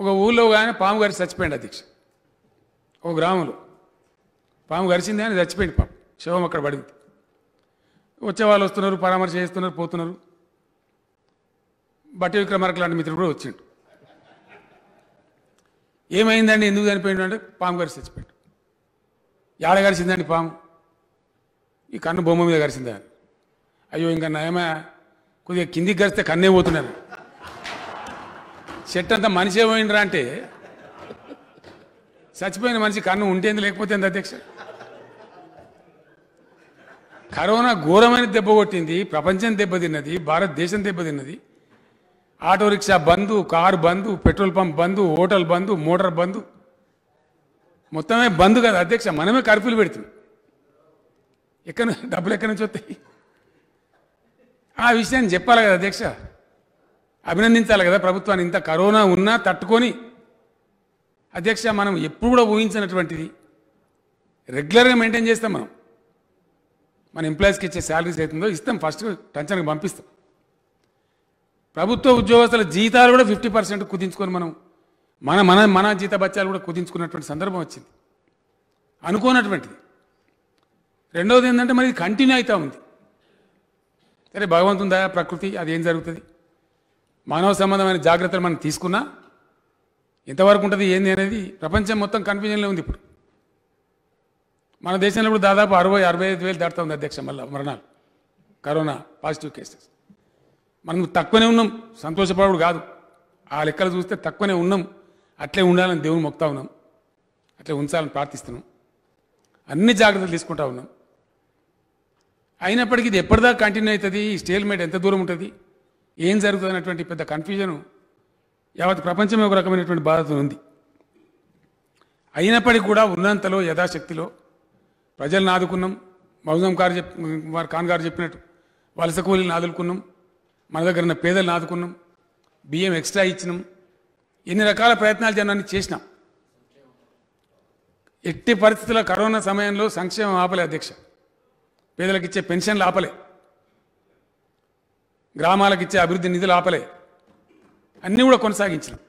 ఒక ఊళ్ళో కానీ పాము గారి చచ్చిపోయింది అధ్యక్ష ఒక గ్రామంలో పాము గరిచింది అని చచ్చిపోయింది పాపం శవం అక్కడ పడింది వచ్చేవాళ్ళు వస్తున్నారు పరామర్శ చేస్తున్నారు పోతున్నారు బట్టి విక్రమార్క లాంటి మిత్రుడు కూడా వచ్చిండు ఏమైందండి ఎందుకు చనిపోయిండు అంటే పాము గారి చచ్చిపోయాడు యాడ గరిచిందండి పాము ఈ కన్ను బొమ్మ మీద గరిచిందా అయ్యో ఇంకా నయమే కొద్దిగా కిందికి గరిస్తే కన్నే పోతున్నాను చెట్టు అంతా మనిషే పోయినరా అంటే చచ్చిపోయిన మనిషి కన్ను ఉంటేంది లేకపోతే అధ్యక్ష కరోనా ఘోరమైన దెబ్బ కొట్టింది ప్రపంచం దెబ్బతిన్నది భారతదేశం దెబ్బతిన్నది auto rickshaw bandh car bandh petrol pump bandh hotel bandh motor bandh మొత్తమే బంద్ కదా అధ్యక్ష మనమే కర్ఫ్యూలు పెడుతున్నాం ఎక్కడ డబ్బులు ఎక్కడి నుంచి వస్తాయి ఆ విషయాన్ని చెప్పాలి కదా అధ్యక్ష అభినందించాలి కదా ప్రభుత్వాన్ని ఇంత కరోనా ఉన్నా తట్టుకొని అధ్యక్ష మనం ఎప్పుడు కూడా ఊహించినటువంటిది రెగ్యులర్గా మెయింటైన్ చేస్తాం మనం మన ఎంప్లాయీస్కి ఇచ్చే శాలరీస్ అవుతుందో ఇస్తాం ఫస్ట్ టెన్షన్కి పంపిస్తాం ప్రభుత్వ ఉద్యోగస్తుల జీతాలు కూడా ఫిఫ్టీ పర్సెంట్ కుదించుకొని మనం మన మన మన జీత బత్యాలు కూడా కుదించుకున్నటువంటి సందర్భం వచ్చింది అనుకోనటువంటిది రెండవది ఏంటంటే మరి కంటిన్యూ అవుతూ ఉంది సరే భగవంతుందా ప్రకృతి అది ఏం జరుగుతుంది మానవ సంబంధమైన జాగ్రత్తలు మనం తీసుకున్నా ఎంతవరకు ఉంటుంది ఏంది అనేది ప్రపంచం మొత్తం కన్ఫ్యూజన్లో ఉంది ఇప్పుడు మన దేశంలో ఇప్పుడు దాదాపు అరవై అరవై ఐదు వేలు దాడుతూ ఉంది అధ్యక్ష మళ్ళీ మరణాలు కరోనా పాజిటివ్ కేసెస్ మనం తక్కువనే ఉన్నాం సంతోషపడవుడు కాదు ఆ లెక్కలు చూస్తే తక్కువనే ఉన్నాం అట్లే ఉండాలని దేవుని మొక్తా ఉన్నాం అట్లే ఉంచాలని ప్రార్థిస్తున్నాం అన్ని జాగ్రత్తలు తీసుకుంటా ఉన్నాం అయినప్పటికీ ఇది ఎప్పటిదాకా కంటిన్యూ అవుతుంది ఈ స్టేల్మేట్ ఎంత దూరం ఉంటుంది ఏం జరుగుతుందన్నటువంటి పెద్ద కన్ఫ్యూజను యావత్ ప్రపంచమే ఒక రకమైనటువంటి బాధతో ఉంది అయినప్పటికీ కూడా ఉన్నంతలో యథాశక్తిలో ప్రజలను ఆదుకున్నాం మౌజం గారు చెప్ వారి ఖాన్ గారు చెప్పినట్టు వలస కూలీలను ఆదుకున్నాం మన దగ్గర ఉన్న పేదలను ఆదుకున్నాం బియ్యం ఎక్స్ట్రా ఇచ్చినాం ఎన్ని రకాల ప్రయత్నాలు జనాన్ని చేసినాం ఎట్టి పరిస్థితుల్లో కరోనా సమయంలో సంక్షేమం ఆపలే అధ్యక్ష పేదలకు ఇచ్చే పెన్షన్లు ఆపలే గ్రామాలకు ఇచ్చే అభివృద్ధి నిధులు ఆపలే అన్నీ కూడా కొనసాగించినాం